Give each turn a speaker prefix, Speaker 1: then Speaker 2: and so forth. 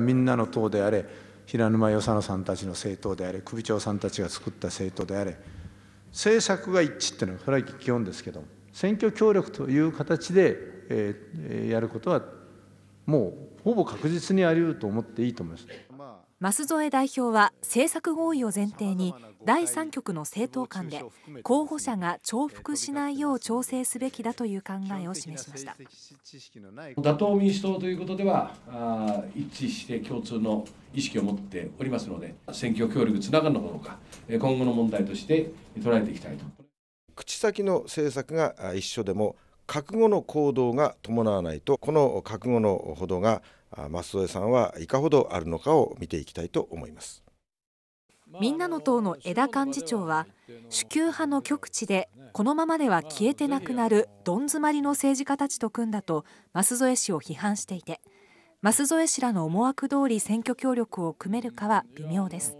Speaker 1: みんなの党であれ、平沼与謝野さんたちの政党であれ、首長さんたちが作った政党であれ、政策が一致っていうのは、それは基本ですけど、選挙協力という形で、えー、やることは、もうほぼ確実にありうると思っていいと思います。
Speaker 2: 舛添代表は政策合意を前提に第三局の政党間で候補者が重複しないよう調整すべきだという考えを示しました
Speaker 3: 打倒民主党ということではあ一致して共通の意識を持っておりますので選挙協力つながるのかどうか今後の問題として捉えていきたいと
Speaker 4: 口先の政策が一緒でも覚悟の行動が伴わないとこの覚悟のほどが舛添さんはいかほどあるのかを見ていきたいと思います。
Speaker 2: みんなの党の枝幹事長は主給派の極地でこのままでは消えてなくなるどん詰まりの政治家たちと組んだと舛添氏を批判していて舛添氏らの思惑通り選挙協力を組めるかは微妙です